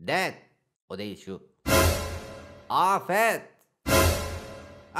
Dert. O değil şu. Afet.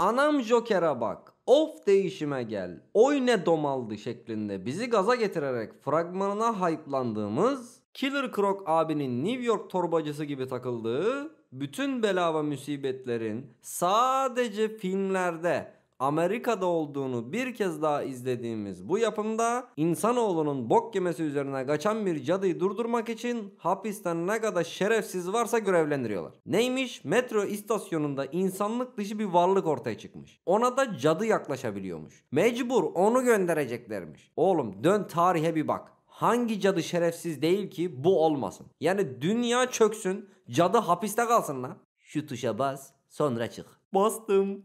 Anam Joker'a bak. Of değişime gel. Oy ne domaldı şeklinde bizi gaza getirerek fragmanına hype'landığımız Killer Croc abinin New York torbacısı gibi takıldığı bütün bela ve musibetlerin sadece filmlerde Amerika'da olduğunu bir kez daha izlediğimiz bu yapımda insanoğlunun bok yemesi üzerine kaçan bir cadıyı durdurmak için hapisten ne kadar şerefsiz varsa görevlendiriyorlar. Neymiş? Metro istasyonunda insanlık dışı bir varlık ortaya çıkmış. Ona da cadı yaklaşabiliyormuş. Mecbur onu göndereceklermiş. Oğlum dön tarihe bir bak. Hangi cadı şerefsiz değil ki bu olmasın? Yani dünya çöksün, cadı hapiste kalsın lan. Şu tuşa bas, sonra çık. Bastım.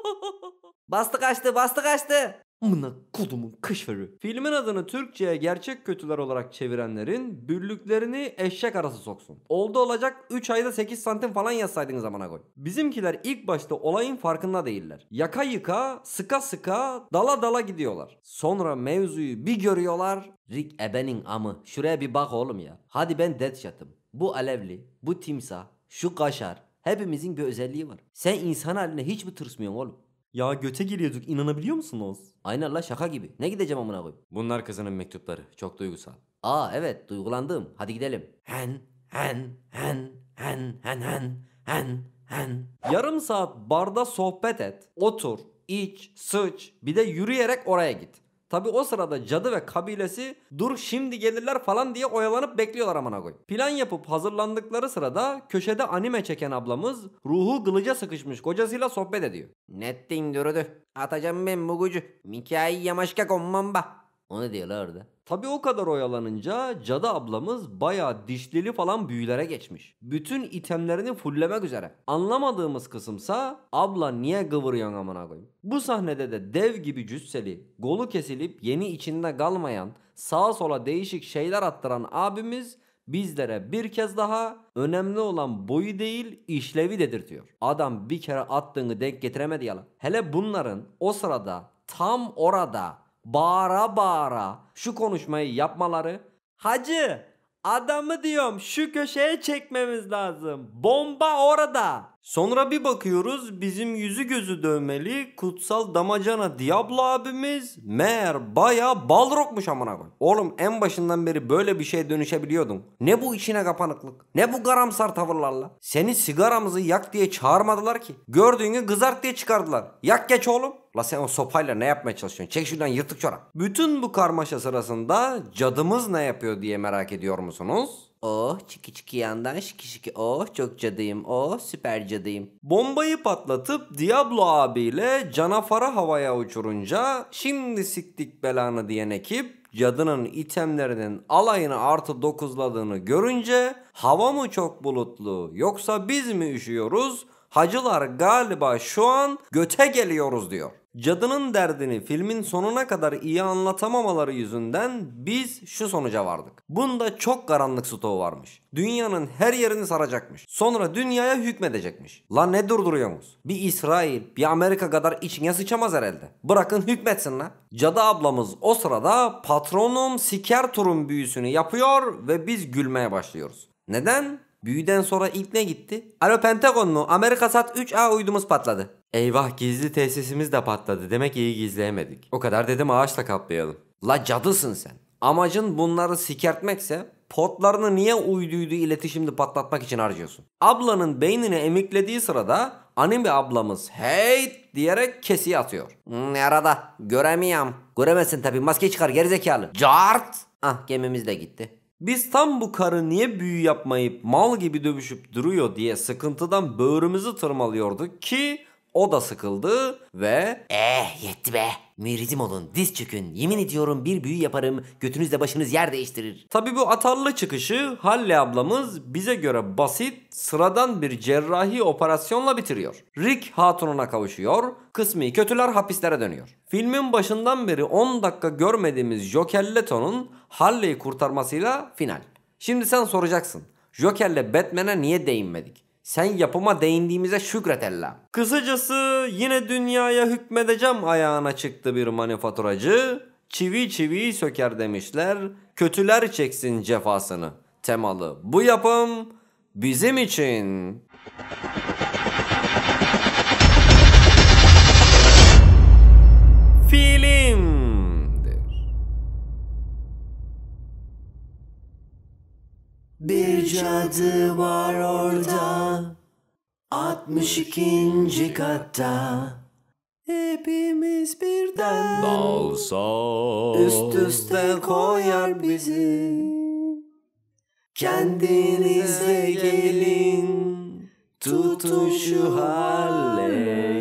bastı kaçtı, bastı kaçtı. Amına kodumun kışveri. Filmin adını Türkçe'ye gerçek kötüler olarak çevirenlerin büllüklerini eşek arası soksun. Oldu olacak 3 ayda 8 santim falan yazsaydın zamana koy. Bizimkiler ilk başta olayın farkında değiller. Yaka yıka, sıka sıka, dala dala gidiyorlar. Sonra mevzuyu bir görüyorlar. Rick Eben'in amı. Şuraya bir bak oğlum ya. Hadi ben Deadshot'ım. Bu alevli, bu timsah, şu kaşar. Hepimizin bir özelliği var. Sen insan haline hiç mi tırsmıyorsun oğlum? Ya göte giriyorduk inanabiliyor musun musunuz? Aynen la şaka gibi. Ne gideceğim amına koyayım? Bunlar kızının mektupları. Çok duygusal. Aa evet duygulandım. Hadi gidelim. Hen hen hen hen hen hen hen hen. Yarım saat barda sohbet et. Otur, iç, sıç. Bir de yürüyerek oraya git. Tabi o sırada cadı ve kabilesi dur şimdi gelirler falan diye oyalanıp bekliyorlar amına koy. Plan yapıp hazırlandıkları sırada köşede anime çeken ablamız ruhu kılıca sıkışmış kocasıyla sohbet ediyor. Nettin durdu. Atacağım ben bu gücü. Mikail yamaşka konmamba. Onu diyor orada. Tabi o kadar oyalanınca cadı ablamız baya dişlili falan büyülere geçmiş. Bütün itemlerini fulllemek üzere. Anlamadığımız kısımsa abla niye gıvırıyorsun amına koyayım. Bu sahnede de dev gibi cüsseli, golu kesilip yeni içinde kalmayan, sağa sola değişik şeyler attıran abimiz bizlere bir kez daha önemli olan boyu değil işlevi dedirtiyor. Adam bir kere attığını denk getiremedi yalan. Hele bunların o sırada tam orada bağıra bağıra şu konuşmayı yapmaları Hacı adamı diyorum şu köşeye çekmemiz lazım. Bomba orada. Sonra bir bakıyoruz bizim yüzü gözü dövmeli kutsal damacana Diablo abimiz meğer baya balrokmuş amına koy. Oğlum en başından beri böyle bir şey dönüşebiliyordun. Ne bu içine kapanıklık ne bu garamsar tavırlarla. Seni sigaramızı yak diye çağırmadılar ki. Gördüğünü kızart diye çıkardılar. Yak geç oğlum. La sen o sopayla ne yapmaya çalışıyorsun? Çek şuradan yırtık çorap. Bütün bu karmaşa sırasında cadımız ne yapıyor diye merak ediyor musunuz? Oh çiki çiki yandan şiki şiki oh çok cadıyım oh süper cadıyım. Bombayı patlatıp Diablo abiyle canafara havaya uçurunca şimdi siktik belanı diyen ekip cadının itemlerinin alayını artı dokuzladığını görünce hava mı çok bulutlu yoksa biz mi üşüyoruz? Hacılar galiba şu an göte geliyoruz diyor. Cadının derdini filmin sonuna kadar iyi anlatamamaları yüzünden biz şu sonuca vardık. Bunda çok karanlık stoğu varmış. Dünyanın her yerini saracakmış. Sonra dünyaya hükmedecekmiş. La ne durduruyorsunuz? Bir İsrail, bir Amerika kadar içine sıçamaz herhalde. Bırakın hükmetsin la. Cadı ablamız o sırada patronum siker turun büyüsünü yapıyor ve biz gülmeye başlıyoruz. Neden? Büyüden sonra ilk ne gitti? Alo Pentagonlu Amerika Sat 3A uydumuz patladı. Eyvah gizli tesisimiz de patladı demek iyi gizleyemedik. O kadar dedim ağaçla kaplayalım. La cadısın sen. Amacın bunları sikertmekse potlarını niye uyduydu iletişimde patlatmak için harcıyorsun? Ablanın beynini emiklediği sırada anime ablamız hey diyerek kesiye atıyor. Hmm, ne arada göremiyorum. Göremezsin tabi maske çıkar gerizekalı. Cart! Ah gemimiz de gitti. Biz tam bu karı niye büyü yapmayıp mal gibi dövüşüp duruyor diye sıkıntıdan böğrümüzü tırmalıyorduk ki o da sıkıldı ve eh yetti be. Müridim olun, diz çökün, yemin ediyorum bir büyü yaparım, götünüzle başınız yer değiştirir. Tabi bu atarlı çıkışı Halle ablamız bize göre basit, sıradan bir cerrahi operasyonla bitiriyor. Rick hatununa kavuşuyor, kısmi kötüler hapislere dönüyor. Filmin başından beri 10 dakika görmediğimiz Joker Leto'nun Halle'yi kurtarmasıyla final. Şimdi sen soracaksın, Joker'le Batman'e niye değinmedik? Sen yapıma değindiğimize şükret ella. Kısacası yine dünyaya hükmedeceğim ayağına çıktı bir manifaturacı. Çivi çivi söker demişler. Kötüler çeksin cefasını. Temalı bu yapım bizim için. bir cadı var orada 62. katta Hepimiz birden dalsa Üst üste koyar bizi Kendinize gelin Tutun şu halle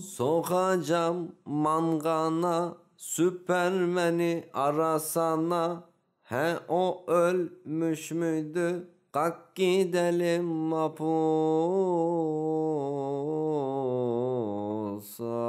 Sokacağım mangana Süpermen'i arasana He o ölmüş müydü? Kalk gidelim mapusa